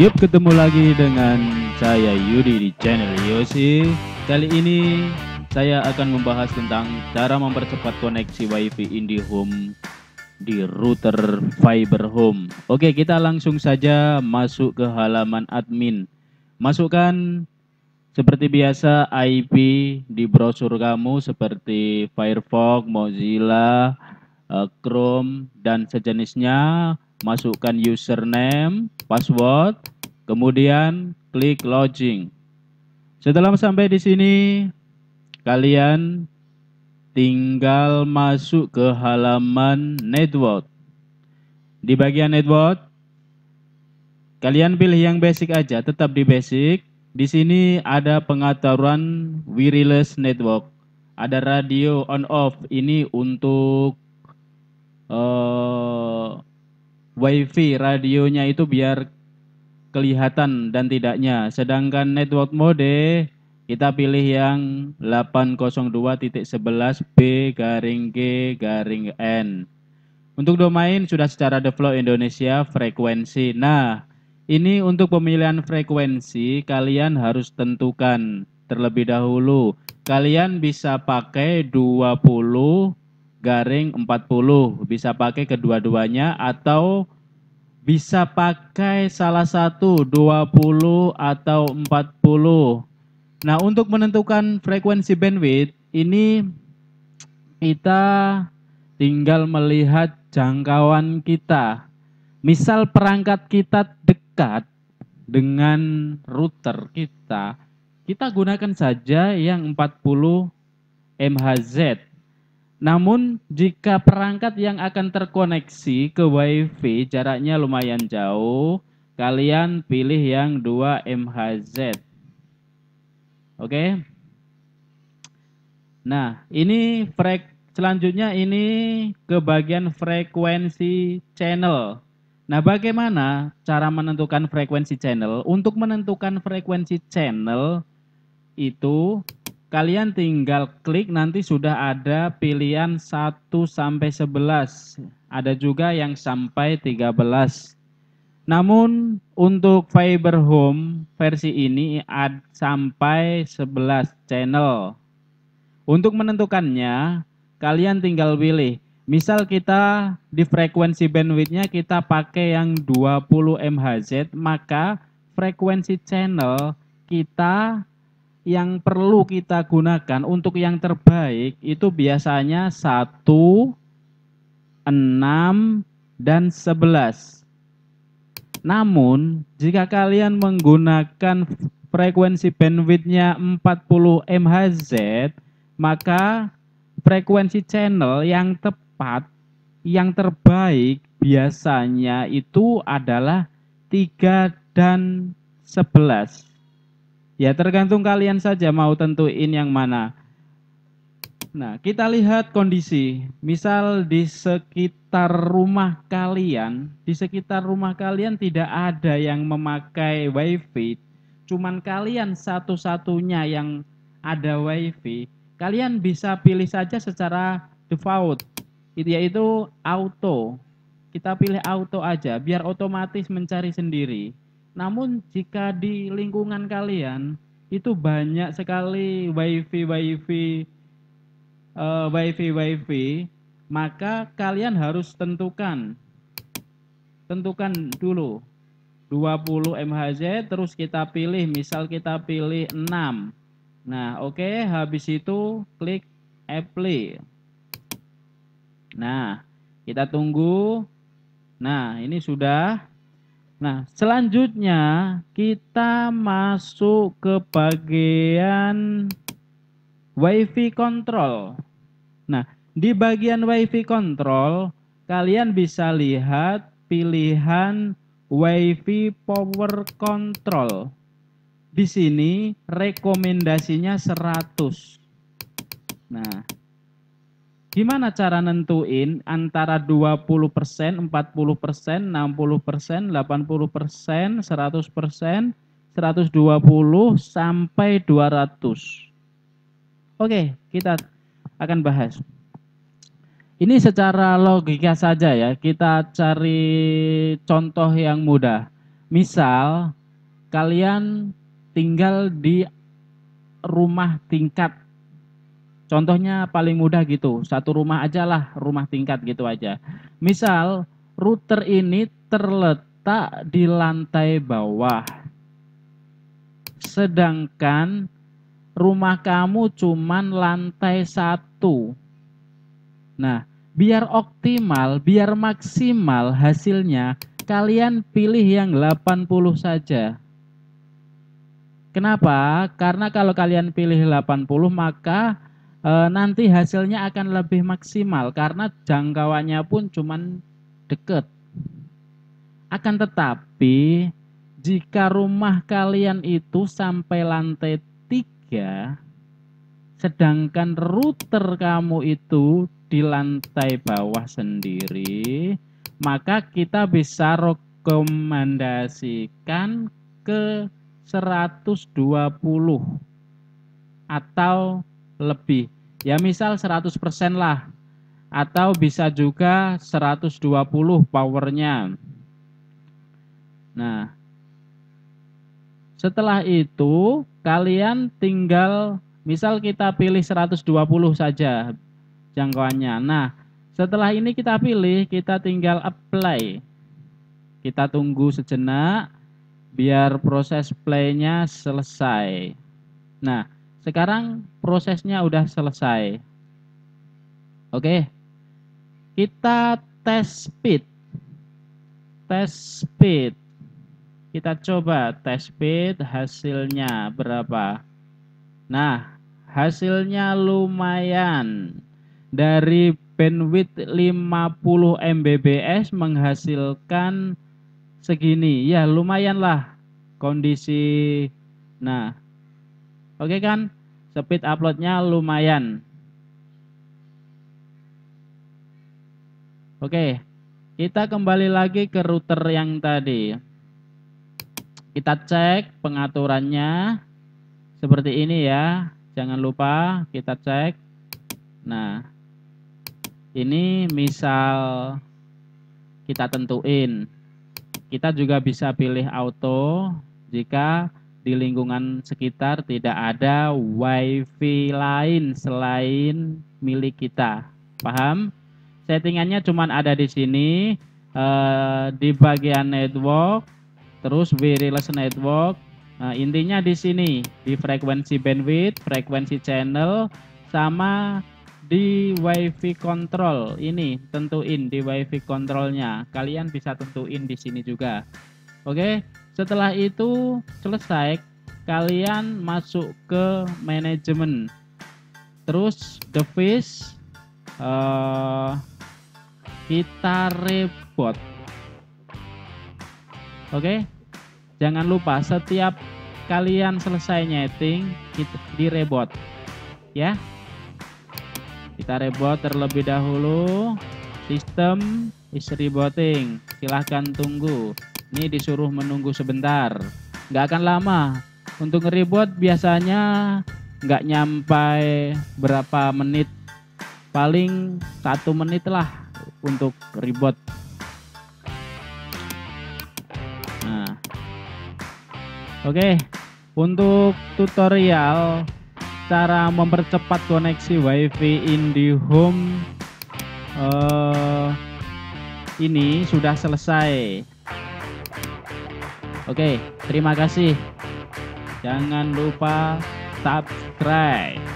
Yup, ketemu lagi dengan saya Yudi di channel Yosi. Kali ini saya akan membahas tentang cara mempercepat koneksi WiFi IndiHome di router fiber home. Oke, kita langsung saja masuk ke halaman admin. Masukkan seperti biasa IP di browser kamu seperti Firefox, Mozilla, eh, Chrome dan sejenisnya masukkan username, password, kemudian klik login. Setelah sampai di sini, kalian tinggal masuk ke halaman network. Di bagian network, kalian pilih yang basic aja, tetap di basic. Di sini ada pengaturan wireless network. Ada radio on off ini untuk uh, wifi radionya itu biar kelihatan dan tidaknya. Sedangkan network mode kita pilih yang 802.11b garing g garing n. Untuk domain sudah secara default Indonesia frekuensi. Nah, ini untuk pemilihan frekuensi kalian harus tentukan terlebih dahulu. Kalian bisa pakai 20 garing 40 bisa pakai kedua-duanya atau bisa pakai salah satu 20 atau 40 nah untuk menentukan frekuensi bandwidth ini kita tinggal melihat jangkauan kita misal perangkat kita dekat dengan router kita kita gunakan saja yang 40 MHz namun jika perangkat yang akan terkoneksi ke WiFi jaraknya lumayan jauh, kalian pilih yang 2 MHz. Oke. Okay? Nah, ini frek selanjutnya ini ke bagian frekuensi channel. Nah, bagaimana cara menentukan frekuensi channel? Untuk menentukan frekuensi channel itu Kalian tinggal klik nanti sudah ada pilihan 1 sampai 11. Ada juga yang sampai 13. Namun untuk Fiber Home versi ini ada sampai 11 channel. Untuk menentukannya, kalian tinggal pilih. Misal kita di frekuensi bandwidthnya kita pakai yang 20 MHz, maka frekuensi channel kita yang perlu kita gunakan untuk yang terbaik itu biasanya 1, 6, dan 11. Namun, jika kalian menggunakan frekuensi bandwidthnya 40 MHz, maka frekuensi channel yang tepat, yang terbaik biasanya itu adalah 3 dan 11. Ya tergantung kalian saja mau tentuin yang mana. Nah, kita lihat kondisi. Misal di sekitar rumah kalian, di sekitar rumah kalian tidak ada yang memakai wifi, cuman kalian satu-satunya yang ada wifi, kalian bisa pilih saja secara default, yaitu auto. Kita pilih auto aja, biar otomatis mencari sendiri. Namun jika di lingkungan kalian itu banyak sekali wifi wifi uh, eh, wifi wifi, maka kalian harus tentukan tentukan dulu 20 MHz terus kita pilih misal kita pilih 6 nah oke okay, habis itu klik apply nah kita tunggu nah ini sudah Nah, selanjutnya kita masuk ke bagian WiFi control. Nah, di bagian WiFi control, kalian bisa lihat pilihan WiFi power control. Di sini rekomendasinya 100. Nah, Gimana cara nentuin antara 20%, 40%, 60%, 80%, 100%, 120 sampai 200? Oke, kita akan bahas. Ini secara logika saja ya, kita cari contoh yang mudah. Misal kalian tinggal di rumah tingkat Contohnya paling mudah gitu, satu rumah aja lah, rumah tingkat gitu aja. Misal router ini terletak di lantai bawah. Sedangkan rumah kamu cuma lantai satu. Nah, biar optimal, biar maksimal hasilnya, kalian pilih yang 80 saja. Kenapa? Karena kalau kalian pilih 80 maka e, nanti hasilnya akan lebih maksimal karena jangkauannya pun cuman deket. Akan tetapi jika rumah kalian itu sampai lantai tiga, sedangkan router kamu itu di lantai bawah sendiri, maka kita bisa rekomendasikan ke 120 atau lebih. Ya misal 100% lah. Atau bisa juga 120 powernya. Nah, setelah itu kalian tinggal misal kita pilih 120 saja jangkauannya. Nah, setelah ini kita pilih, kita tinggal apply. Kita tunggu sejenak biar proses play-nya selesai. Nah, sekarang prosesnya udah selesai. Oke. Kita tes speed. Tes speed. Kita coba tes speed hasilnya berapa. Nah, hasilnya lumayan. Dari bandwidth 50 Mbps menghasilkan segini. Ya, lumayanlah kondisi. Nah, Oke kan? Speed uploadnya lumayan. Oke, kita kembali lagi ke router yang tadi. Kita cek pengaturannya seperti ini ya. Jangan lupa kita cek. Nah, ini misal kita tentuin. Kita juga bisa pilih auto jika di lingkungan sekitar tidak ada wifi lain selain milik kita. Paham? Settingannya cuma ada di sini eh, di bagian network, terus wireless network. Nah, intinya di sini di frekuensi bandwidth, frekuensi channel, sama di wifi control ini tentuin di wifi controlnya. kalian bisa tentuin di sini juga oke okay? Setelah itu selesai, kalian masuk ke manajemen. Terus the fish uh, kita rebot. Oke. Okay? Jangan lupa setiap kalian selesai nyeting kita direbot. Ya. Kita reboot terlebih dahulu. Sistem is rebooting. Silahkan tunggu. Ini disuruh menunggu sebentar. Nggak akan lama. Untuk ngeribut biasanya nggak nyampe berapa menit. Paling satu menit lah untuk ribut. Nah. Oke, untuk tutorial cara mempercepat koneksi WiFi IndiHome eh, ini sudah selesai. Oke, terima kasih. Jangan lupa subscribe.